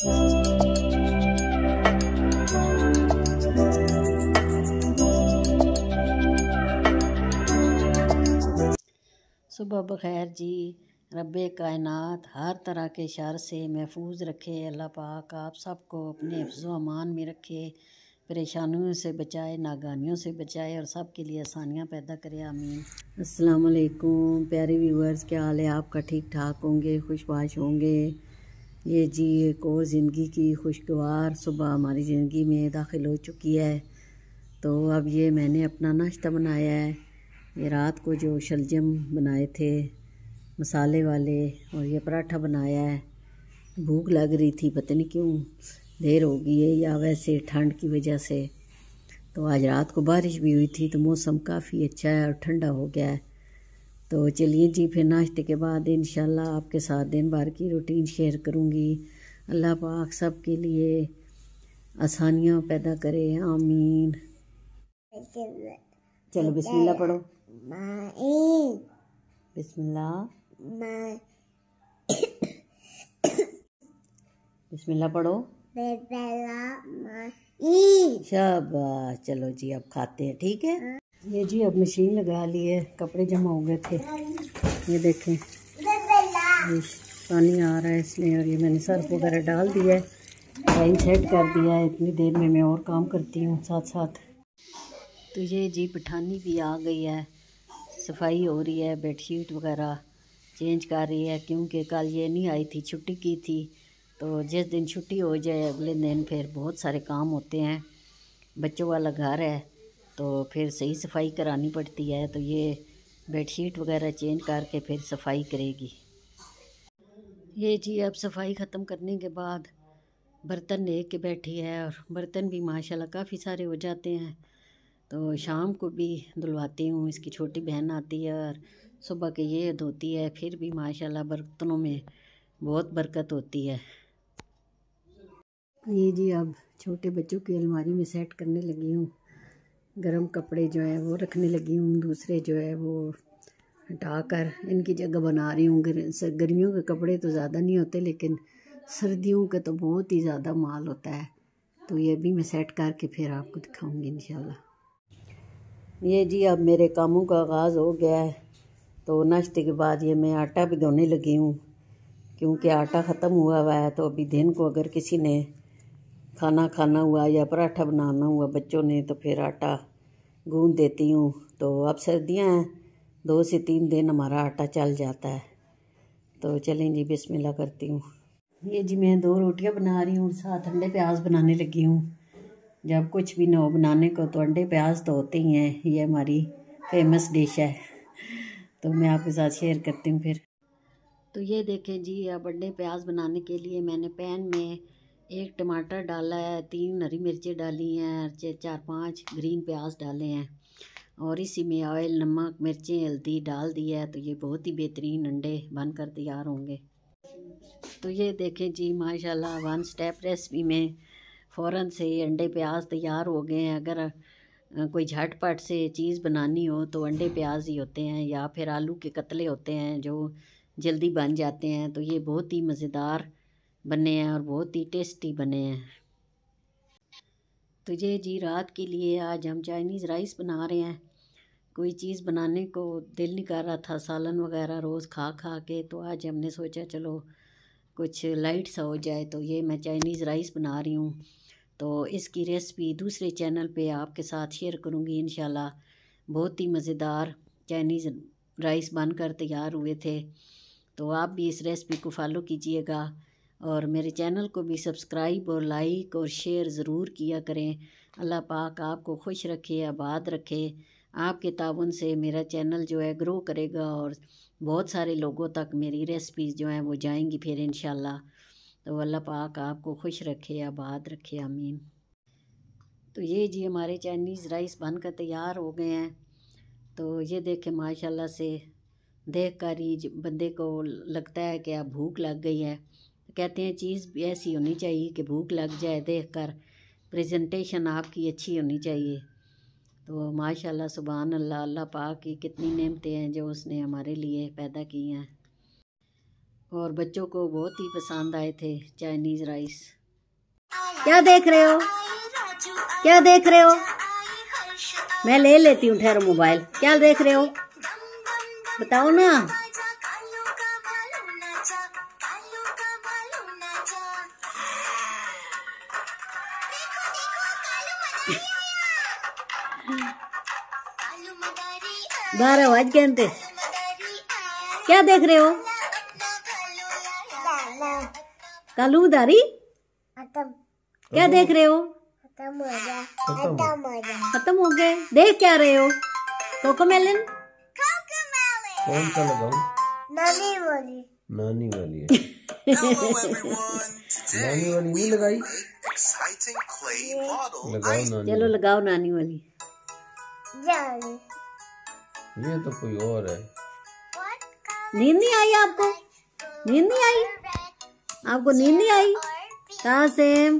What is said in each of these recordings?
सुबह बखैर जी रब कायनात हर तरह के शर से महफूज रखे अल्लाह पाक आप सबको अपने अमान में रखे परेशानियों से बचाए नागानियों से बचाए और सब के लिए आसानियाँ पैदा करे आमीन अस्सलाम वालेकुम प्यारे व्यूवर्स क्या हाल है आपका ठीक ठाक होंगे खुशबाश होंगे ये जी एक और ज़िंदगी की खुशगवार सुबह हमारी ज़िंदगी में दाखिल हो चुकी है तो अब ये मैंने अपना नाश्ता बनाया है ये रात को जो शलजम बनाए थे मसाले वाले और ये पराठा बनाया है भूख लग रही थी पता नहीं क्यों देर हो गई है या वैसे ठंड की वजह से तो आज रात को बारिश भी हुई थी तो मौसम काफ़ी अच्छा है और ठंडा हो गया है तो चलिए जी फिर नाश्ते के बाद इन आपके साथ दिन भर की रूटीन शेयर करूँगी अल्लाह पाक सब के लिए आसानियाँ पैदा करे आमीन चलो बिस्मिल्लाह पढ़ो बिस्मिल्लाह बिस्मिल्लाह पढ़ो शाबाश चलो जी अब खाते हैं ठीक है ये जी अब मशीन लगा ली है कपड़े जमा हो गए थे ये देखें ये पानी आ रहा है इसमें और ये मैंने सर्फ वगैरह डाल दिया है टाइम सेट कर दिया है इतनी देर में मैं और काम करती हूँ साथ साथ तो ये जी पठानी भी आ गई है सफाई हो रही है बेडशीट वगैरह चेंज कर रही है क्योंकि कल ये नहीं आई थी छुट्टी की थी तो जिस दिन छुट्टी हो जाए अगले दिन फिर बहुत सारे काम होते हैं बच्चों वाला घर है तो फिर सही सफाई करानी पड़ती है तो ये बेडशीट वगैरह चेंज करके फिर सफाई करेगी ये जी अब सफाई ख़त्म करने के बाद बर्तन ले के बैठी है और बर्तन भी माशाल्लाह काफ़ी सारे हो जाते हैं तो शाम को भी धुलवाती हूँ इसकी छोटी बहन आती है और सुबह के ये धोती है फिर भी माशाल्लाह बर्तनों में बहुत बरकत होती है ये जी अब छोटे बच्चों की अलमारी में सेट करने लगी हूँ गर्म कपड़े जो है वो रखने लगी हूँ दूसरे जो है वो हटा कर इनकी जगह बना रही हूँ गर्मियों के कपड़े तो ज़्यादा नहीं होते लेकिन सर्दियों का तो बहुत ही ज़्यादा माल होता है तो ये भी मैं सेट करके फिर आपको दिखाऊंगी इंशाल्लाह ये जी अब मेरे कामों का आगाज़ हो गया है तो नाश्ते के बाद ये मैं आटा भिगोने लगी हूँ क्योंकि आटा ख़त्म हुआ हुआ है तो अभी दिन को अगर किसी ने खाना खाना हुआ या पराठा बनाना हुआ बच्चों ने तो फिर आटा गूंद देती हूँ तो अब सर्दियाँ हैं दो से तीन दिन हमारा आटा चल जाता है तो चलें जी बिस्मिल्लाह करती हूँ ये जी मैं दो रोटियाँ बना रही हूँ साथ अंडे प्याज बनाने लगी हूँ जब कुछ भी ना हो बनाने को तो अंडे प्याज तो होते ही हैं ये हमारी फेमस डिश है तो मैं आपके साथ शेयर करती हूँ फिर तो ये देखें जी अब अंडे प्याज बनाने के लिए मैंने पैन में एक टमाटर डाला है तीन हरी मिर्चें डाली हैं चार पांच ग्रीन प्याज डाले हैं और इसी में ऑयल नमक मिर्चें हल्दी डाल दी है तो ये बहुत ही बेहतरीन अंडे बनकर तैयार होंगे तो ये देखें जी माशाल्लाह वन स्टेप रेसिपी में फ़ौरन से अंडे प्याज तैयार हो गए हैं अगर कोई झटपट से चीज़ बनानी हो तो अंडे प्याज ही होते हैं या फिर आलू के कतले होते हैं जो जल्दी बन जाते हैं तो ये बहुत ही मज़ेदार बने हैं और बहुत ही टेस्टी बने हैं तो ये जी रात के लिए आज हम चाइनीज़ राइस बना रहे हैं कोई चीज़ बनाने को दिल नहीं कर रहा था सालन वगैरह रोज़ खा खा के तो आज हमने सोचा चलो कुछ लाइट सा हो जाए तो ये मैं चाइनीज़ राइस बना रही हूँ तो इसकी रेसिपी दूसरे चैनल पे आपके साथ शेयर करूँगी इन बहुत ही मज़ेदार चाइनीज़ राइस बनकर तैयार हुए थे तो आप भी इस रेसिपी को फॉलो कीजिएगा और मेरे चैनल को भी सब्सक्राइब और लाइक और शेयर ज़रूर किया करें अल्लाह पाक आपको खुश रखे आबाद रखे आपके ताउन से मेरा चैनल जो है ग्रो करेगा और बहुत सारे लोगों तक मेरी रेसिपीज़ जो हैं वो जाएंगी फिर इन तो अल्लाह पाक आपको खुश रखे आबाद रखे आमीन तो ये जी हमारे चाइनीज़ राइस बन कर तैयार हो गए हैं तो ये देखें माशाल्लाह से देख कर ही बंदे को लगता है कि अब भूख लग गई है कहते हैं चीज़ भी ऐसी होनी चाहिए कि भूख लग जाए देख कर प्रेजेंटेशन आपकी अच्छी होनी चाहिए तो माशाल्लाह सुबह अल्लाह अल्लाह पाक की कितनी नेमतें हैं जो उसने हमारे लिए पैदा की हैं और बच्चों को बहुत ही पसंद आए थे चाइनीज़ राइस क्या देख रहे हो क्या देख रहे हो मैं ले लेती हूँ ठहरो मोबाइल क्या देख रहे हो बताओ ना बारह बज गए थे क्या देख रहे हो कालू दारी क्या देख रहे हो खत्म हो गए देख क्या रहे हो कोको मेलन कौन सा लगाऊं नानी वाली नानी वाली नानी वाली नहीं लगाई चलो लगाओ नानी वाली जल ये तो कोई और है नींद नहीं आई आपको नींद नहीं आई आपको नींद नहीं आई कहा सेम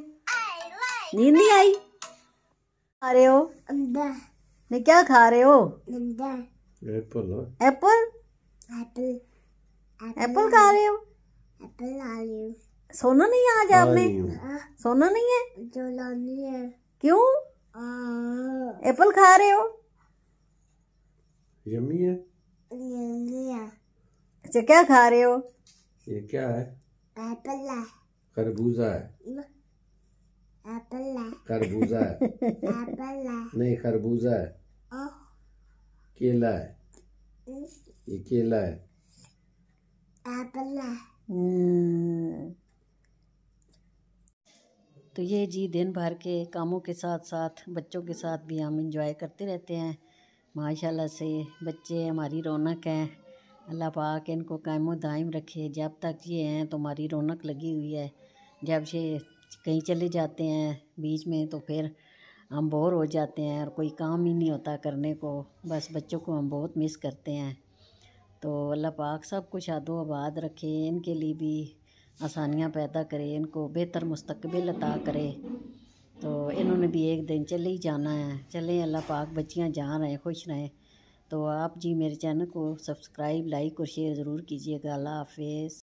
नींद नहीं आई खा रहे हो नहीं क्या खा रहे हो एप्पल एप्पल एप्पल खा रहे हो एप्पल खा रही हूँ सोना नहीं है आज आपने हाँ। सोना नहीं है जो लानी है क्यों एप्पल खा रहे हो यम्मी है अच्छा क्या खा रहे हो ये क्या है एप्पल है खरबूजा है खरबूजा है नहीं खरबूजा है केला है हम्म। ये केला है हम्म। तो ये जी दिन भर के कामों के साथ साथ बच्चों के साथ भी हम इंजॉय करते रहते हैं माशाल्लाह से बच्चे हमारी रौनक हैं अल्लाह पाक इनको कायम दायम रखे जब तक ये हैं तो हमारी रौनक लगी हुई है जब से कहीं चले जाते हैं बीच में तो फिर हम बोर हो जाते हैं और कोई काम ही नहीं होता करने को बस बच्चों को हम बहुत मिस करते हैं तो अल्लाह पाक सब कुछ आदो आबाद रखे इनके लिए भी आसानियाँ पैदा करे इनको बेहतर मुस्तबिल अता करे तो इन्होंने भी एक दिन चले ही जाना है चले अल्लाह पाक बच्चियाँ जहाँ हैं खुश रहें तो आप जी मेरे चैनल को सब्सक्राइब लाइक और शेयर ज़रूर कीजिएगा अल्लाह हाफिज़